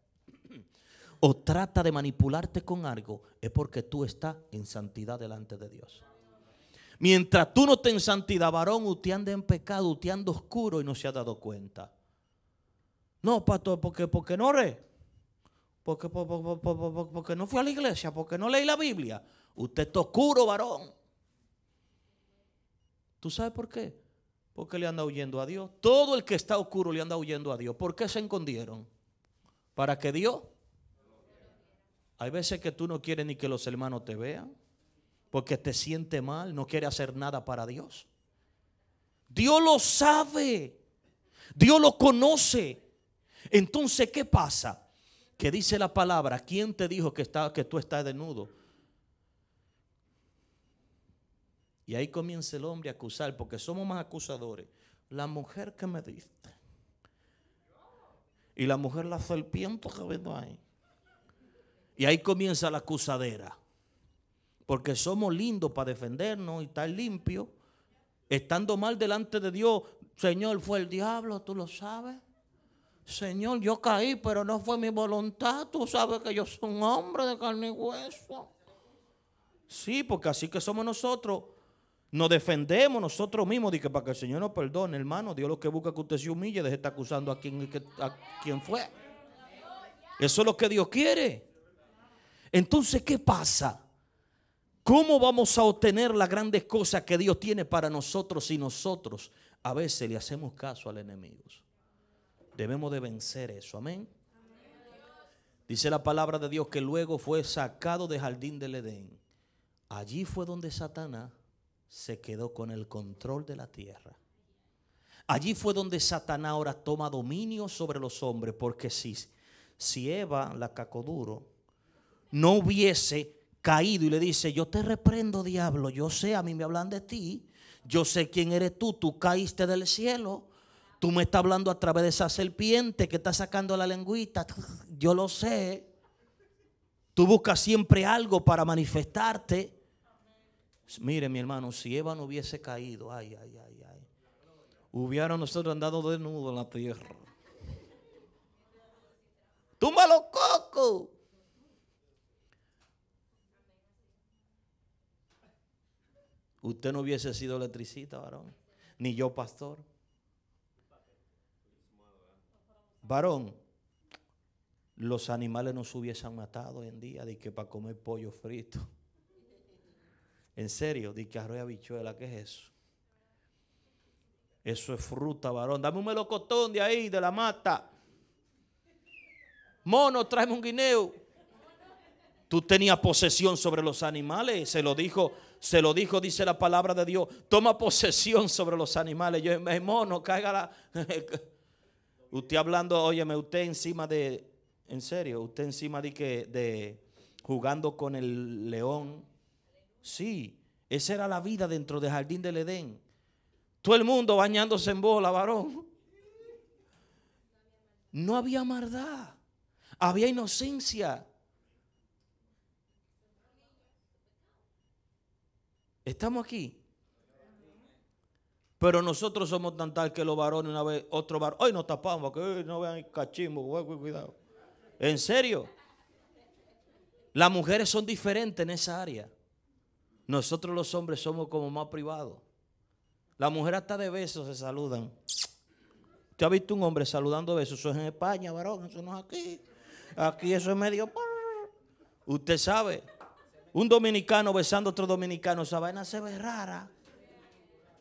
o trata de manipularte con algo, es porque tú estás en santidad delante de Dios. Mientras tú no estés en santidad, varón, usted anda en pecado, usted anda oscuro y no se ha dado cuenta. No, pastor, porque, porque no re porque, no fui a la iglesia, porque no leí la Biblia. Usted está oscuro, varón. ¿Tú sabes por qué? Porque le anda huyendo a Dios. Todo el que está oscuro le anda huyendo a Dios. ¿Por qué se escondieron? Para que Dios... Hay veces que tú no quieres ni que los hermanos te vean, porque te siente mal, no quiere hacer nada para Dios. Dios lo sabe, Dios lo conoce. Entonces, ¿qué pasa? que dice la palabra, ¿quién te dijo que, que tú estás desnudo? Y ahí comienza el hombre a acusar, porque somos más acusadores. La mujer que me diste. Y la mujer la serpiente que ahí. Y ahí comienza la acusadera. Porque somos lindos para defendernos y estar limpio, Estando mal delante de Dios, Señor, fue el diablo, tú lo sabes. Señor, yo caí, pero no fue mi voluntad. Tú sabes que yo soy un hombre de carne y hueso. Sí, porque así que somos nosotros. Nos defendemos nosotros mismos. dije para que el Señor nos perdone, hermano. Dios lo que busca que usted se humille, deje de estar acusando a quien, a quien fue. Eso es lo que Dios quiere. Entonces, ¿qué pasa? ¿Cómo vamos a obtener las grandes cosas que Dios tiene para nosotros si nosotros a veces le hacemos caso al enemigo? Debemos de vencer eso. Amén. Dice la palabra de Dios que luego fue sacado del jardín del Edén. Allí fue donde Satanás se quedó con el control de la tierra. Allí fue donde Satanás ahora toma dominio sobre los hombres, porque si, si Eva, la cacoduro, no hubiese caído y le dice, yo te reprendo diablo, yo sé, a mí me hablan de ti, yo sé quién eres tú, tú caíste del cielo, Tú me estás hablando a través de esa serpiente que está sacando la lengüita. Yo lo sé. Tú buscas siempre algo para manifestarte. Mire, mi hermano, si Eva no hubiese caído, ay, ay, ay, ay. hubiéramos nosotros andado desnudos en la tierra. tú malo coco Usted no hubiese sido electricista, varón. Ni yo, pastor. varón, los animales nos hubiesen matado hoy en día, de que para comer pollo frito. En serio, di que arroz y ¿qué es eso? Eso es fruta, varón. Dame un melocotón de ahí, de la mata. Mono, tráeme un guineo. Tú tenías posesión sobre los animales, se lo dijo, se lo dijo, dice la palabra de Dios. Toma posesión sobre los animales. Yo, mono, la. <laughs> Usted hablando, óyeme, usted encima de, en serio, usted encima de que, de jugando con el león. Sí, esa era la vida dentro del jardín del Edén. Todo el mundo bañándose en bola, varón. No había maldad, había inocencia. Estamos aquí. Pero nosotros somos tan tal que los varones una vez, otro varón, hoy nos tapamos, que no vean el cachimbo, cuidado. En serio. Las mujeres son diferentes en esa área. Nosotros los hombres somos como más privados. Las mujeres hasta de besos se saludan. ¿Usted ha visto un hombre saludando besos? Eso es en España, varón, eso no es aquí. Aquí eso es medio... Usted sabe, un dominicano besando a otro dominicano, esa vaina se ve rara.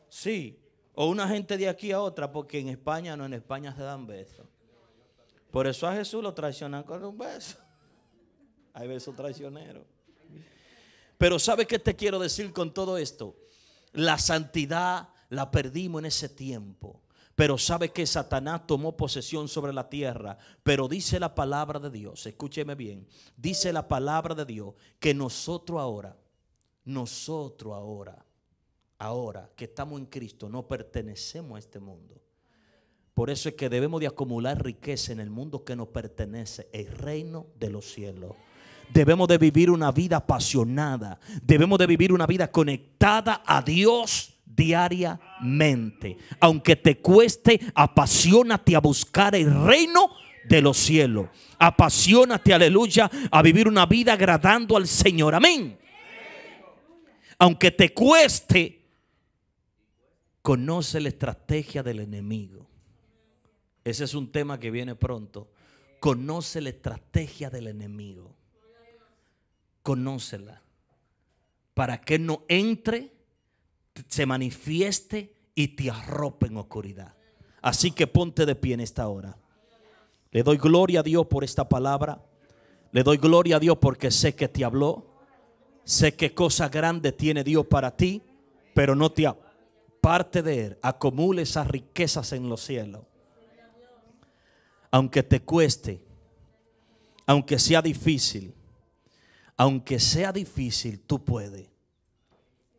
Sí, o una gente de aquí a otra, porque en España no, en España se dan besos. Por eso a Jesús lo traicionan con un beso. <laughs> Hay besos traicioneros. Pero ¿sabe qué te quiero decir con todo esto? La santidad la perdimos en ese tiempo. Pero sabe que Satanás tomó posesión sobre la tierra. Pero dice la palabra de Dios, escúcheme bien, dice la palabra de Dios que nosotros ahora, nosotros ahora ahora que estamos en Cristo, no pertenecemos a este mundo. Por eso es que debemos de acumular riqueza en el mundo que nos pertenece, el reino de los cielos. Debemos de vivir una vida apasionada. Debemos de vivir una vida conectada a Dios diariamente. Aunque te cueste, apasionate a buscar el reino de los cielos. Apasionate, aleluya, a vivir una vida agradando al Señor. Amén. Aunque te cueste, Conoce la estrategia del enemigo. Ese es un tema que viene pronto. Conoce la estrategia del enemigo. Conócela. Para que no entre, se manifieste y te arrope en oscuridad. Así que ponte de pie en esta hora. Le doy gloria a Dios por esta palabra. Le doy gloria a Dios porque sé que te habló. Sé que cosa grande tiene Dios para ti, pero no te ha aparte de Él, acumule esas riquezas en los cielos. Aunque te cueste, aunque sea difícil, aunque sea difícil, tú puedes.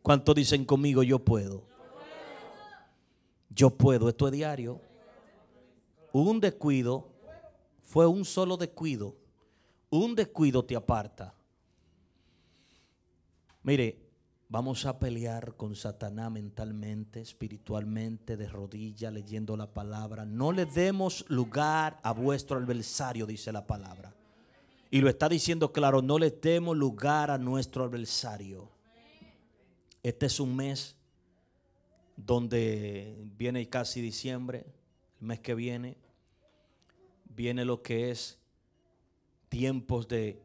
¿Cuánto dicen conmigo yo puedo? Yo puedo, esto es diario. Un descuido fue un solo descuido. Un descuido te aparta. Mire, Vamos a pelear con Satanás mentalmente, espiritualmente, de rodillas, leyendo la palabra. No le demos lugar a vuestro adversario, dice la palabra. Y lo está diciendo claro, no le demos lugar a nuestro adversario. Este es un mes donde viene casi diciembre, el mes que viene, viene lo que es tiempos de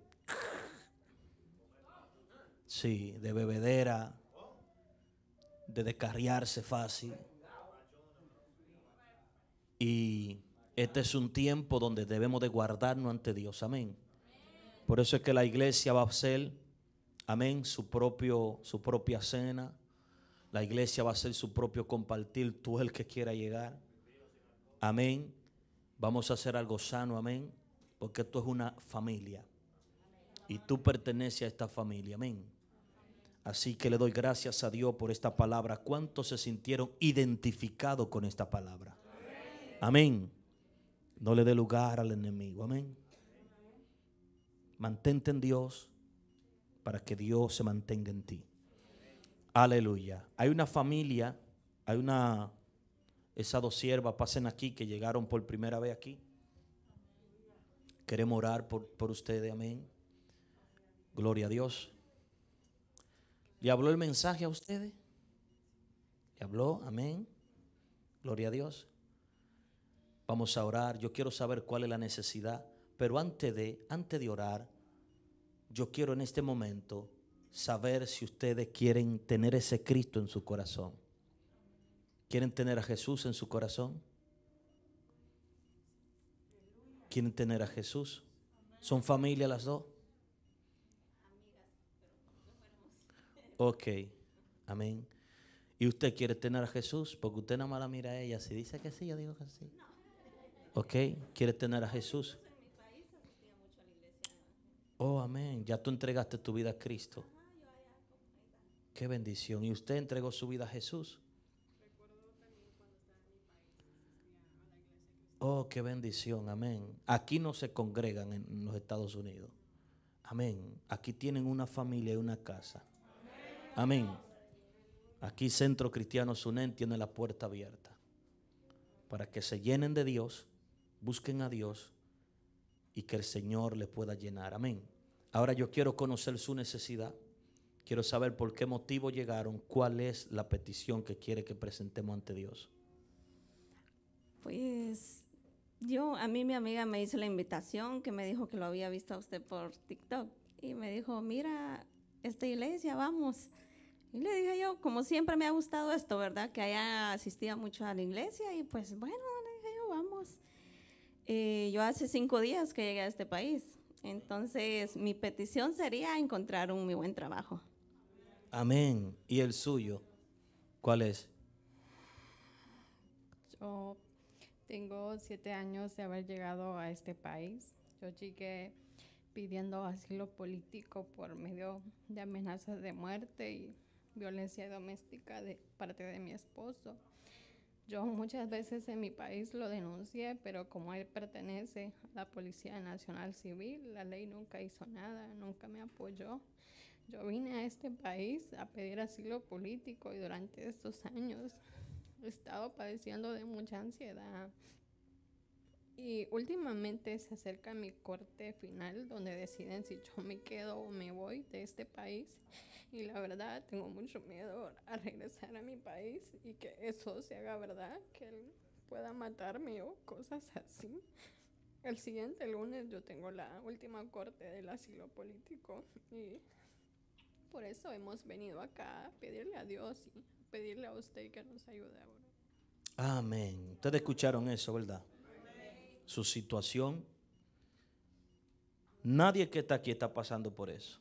Sí, de bebedera, de descarriarse fácil. Y este es un tiempo donde debemos de guardarnos ante Dios. Amén. Por eso es que la iglesia va a ser, amén, su, propio, su propia cena. La iglesia va a ser su propio compartir, tú el que quiera llegar. Amén. Vamos a hacer algo sano, amén. Porque esto es una familia. Y tú perteneces a esta familia, amén. Así que le doy gracias a Dios por esta palabra. ¿Cuántos se sintieron identificados con esta palabra? Amén. No le dé lugar al enemigo. Amén. Mantente en Dios para que Dios se mantenga en ti. Aleluya. Hay una familia, hay una, esas dos siervas pasen aquí que llegaron por primera vez aquí. Queremos orar por, por ustedes. Amén. Gloria a Dios. Y habló el mensaje a ustedes? ¿Y habló? Amén. Gloria a Dios. Vamos a orar. Yo quiero saber cuál es la necesidad. Pero antes de, antes de orar, yo quiero en este momento saber si ustedes quieren tener ese Cristo en su corazón. ¿Quieren tener a Jesús en su corazón? ¿Quieren tener a Jesús? ¿Son familia las dos? Ok, amén. Y usted quiere tener a Jesús porque usted nada más la mira a ella. Si dice que sí, yo digo que sí. Ok, quiere tener a Jesús. Oh, amén. Ya tú entregaste tu vida a Cristo. Qué bendición. ¿Y usted entregó su vida a Jesús? Oh, qué bendición, amén. Aquí no se congregan en los Estados Unidos. Amén. Aquí tienen una familia y una casa. Amén. Aquí Centro Cristiano Sunen tiene la puerta abierta para que se llenen de Dios, busquen a Dios y que el Señor le pueda llenar. Amén. Ahora yo quiero conocer su necesidad. Quiero saber por qué motivo llegaron, cuál es la petición que quiere que presentemos ante Dios. Pues yo, a mí mi amiga me hizo la invitación que me dijo que lo había visto a usted por TikTok y me dijo, mira, esta iglesia, vamos. Y le dije yo, como siempre me ha gustado esto, ¿verdad? Que haya asistido mucho a la iglesia y pues bueno, le dije yo, vamos. Eh, yo hace cinco días que llegué a este país, entonces mi petición sería encontrar un muy buen trabajo. Amén. ¿Y el suyo? ¿Cuál es? Yo tengo siete años de haber llegado a este país. Yo llegué pidiendo asilo político por medio de amenazas de muerte y violencia doméstica de parte de mi esposo. Yo muchas veces en mi país lo denuncié, pero como él pertenece a la Policía Nacional Civil, la ley nunca hizo nada, nunca me apoyó. Yo vine a este país a pedir asilo político y durante estos años he estado padeciendo de mucha ansiedad. Y últimamente se acerca mi corte final donde deciden si yo me quedo o me voy de este país. Y la verdad, tengo mucho miedo a regresar a mi país y que eso se haga verdad, que él pueda matarme o cosas así. El siguiente lunes yo tengo la última corte del asilo político y por eso hemos venido acá a pedirle a Dios y pedirle a usted que nos ayude ahora. Amén. Ustedes escucharon eso, ¿verdad? Su situación. Nadie que está aquí está pasando por eso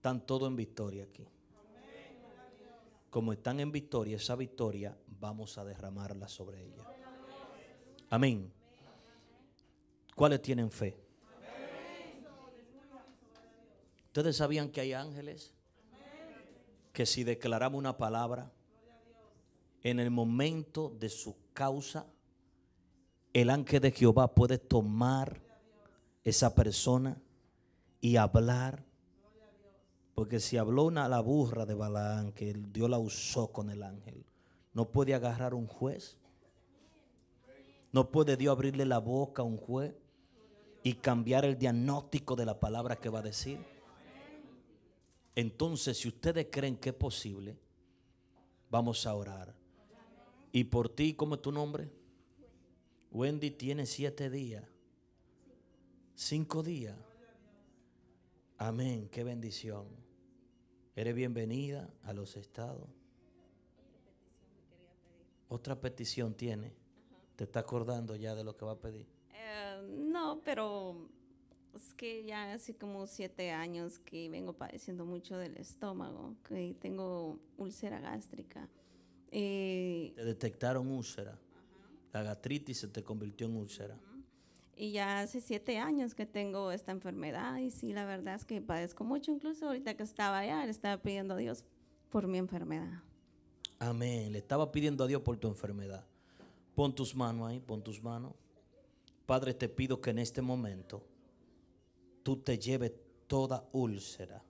están todos en victoria aquí. Como están en victoria, esa victoria vamos a derramarla sobre ella. Amén. ¿Cuáles tienen fe? ¿Ustedes sabían que hay ángeles? Que si declaramos una palabra, en el momento de su causa, el ángel de Jehová puede tomar esa persona y hablar porque si habló una, la burra de Balaán, que Dios la usó con el ángel, ¿no puede agarrar un juez? ¿No puede Dios abrirle la boca a un juez y cambiar el diagnóstico de la palabra que va a decir? Entonces, si ustedes creen que es posible, vamos a orar. Y por ti, ¿cómo es tu nombre? Wendy tiene siete días. Cinco días. Amén. Qué bendición. Eres bienvenida a los estados. Otra petición tiene. ¿Te está acordando ya de lo que va a pedir? Eh, no, pero es que ya hace como siete años que vengo padeciendo mucho del estómago, que tengo úlcera gástrica. Eh, te detectaron úlcera. La gastritis se te convirtió en úlcera. Y ya hace siete años que tengo esta enfermedad y sí, la verdad es que padezco mucho. Incluso ahorita que estaba allá, le estaba pidiendo a Dios por mi enfermedad. Amén. Le estaba pidiendo a Dios por tu enfermedad. Pon tus manos ahí, pon tus manos. Padre, te pido que en este momento tú te lleves toda úlcera.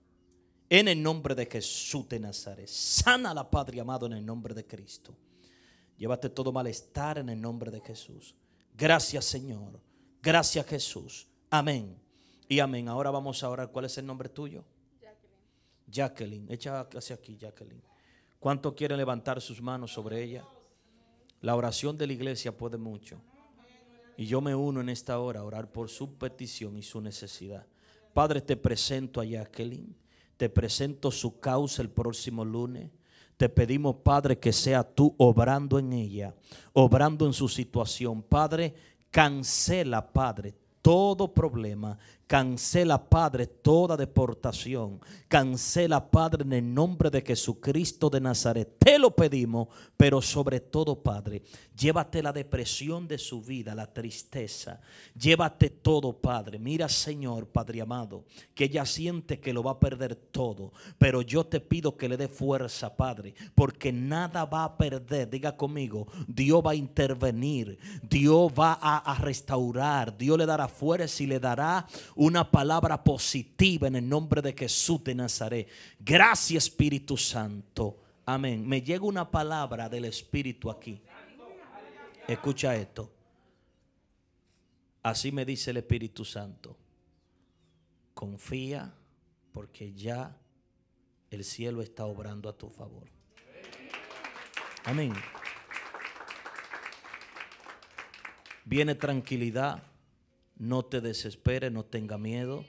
En el nombre de Jesús de Nazaret. Sana la Padre amado en el nombre de Cristo. Llévate todo malestar en el nombre de Jesús. Gracias, Señor Gracias Jesús. Amén. Y amén. Ahora vamos a orar. ¿Cuál es el nombre tuyo? Jacqueline. Jacqueline. Echa hacia aquí, Jacqueline. ¿Cuánto quieren levantar sus manos sobre ella? La oración de la iglesia puede mucho. Y yo me uno en esta hora a orar por su petición y su necesidad. Padre, te presento a Jacqueline. Te presento su causa el próximo lunes. Te pedimos, Padre, que sea tú obrando en ella, obrando en su situación. Padre, Cancela, Padre, todo problema. Cancela, Padre, toda deportación. Cancela, Padre, en el nombre de Jesucristo de Nazaret. Te lo pedimos, pero sobre todo, Padre, llévate la depresión de su vida, la tristeza. Llévate todo, Padre. Mira, Señor, Padre amado, que ella siente que lo va a perder todo. Pero yo te pido que le dé fuerza, Padre, porque nada va a perder. Diga conmigo, Dios va a intervenir. Dios va a, a restaurar. Dios le dará fuere si le dará una palabra positiva en el nombre de Jesús de Nazaret. Gracias Espíritu Santo. Amén. Me llega una palabra del Espíritu aquí. Escucha esto. Así me dice el Espíritu Santo. Confía porque ya el cielo está obrando a tu favor. Amén. Viene tranquilidad, no te desesperes, no tenga miedo.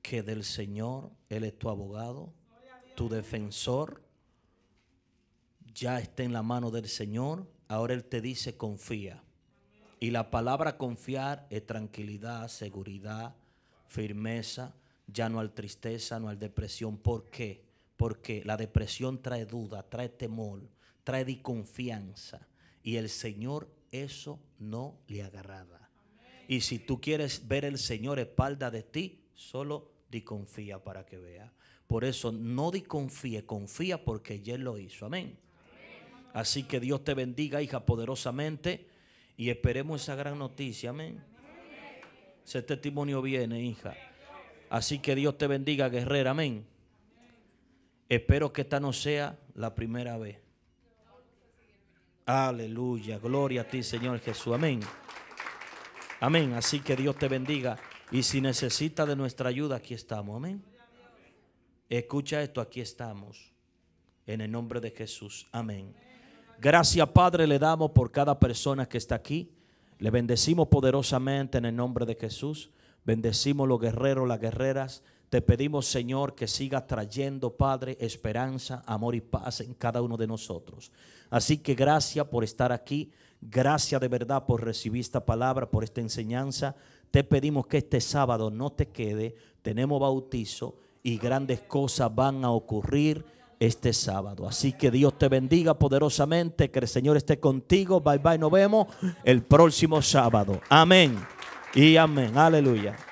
Que del Señor, Él es tu abogado, tu defensor. Ya está en la mano del Señor. Ahora Él te dice confía. Y la palabra confiar es tranquilidad, seguridad, firmeza. Ya no al tristeza, no al depresión. ¿Por qué? Porque la depresión trae duda, trae temor, trae desconfianza. Y el Señor eso no le agarrada Y si tú quieres ver el Señor espalda de ti, solo confía para que vea. Por eso no disconfíe, confía porque ya lo hizo. Amén. Así que Dios te bendiga, hija, poderosamente. Y esperemos esa gran noticia. Amén. Ese testimonio viene, hija. Así que Dios te bendiga, guerrera. Amén. Espero que esta no sea la primera vez. Aleluya, gloria a ti Señor Jesús. Amén. Amén. Así que Dios te bendiga. Y si necesita de nuestra ayuda, aquí estamos. Amén. Escucha esto, aquí estamos. En el nombre de Jesús. Amén. Gracias Padre le damos por cada persona que está aquí. Le bendecimos poderosamente en el nombre de Jesús. Bendecimos los guerreros, las guerreras te pedimos, Señor, que siga trayendo, Padre, esperanza, amor y paz en cada uno de nosotros. Así que gracias por estar aquí. Gracias de verdad por recibir esta palabra, por esta enseñanza. Te pedimos que este sábado no te quede. Tenemos bautizo y grandes cosas van a ocurrir este sábado. Así que Dios te bendiga poderosamente, que el Señor esté contigo. Bye bye, nos vemos el próximo sábado. Amén y amén. Aleluya.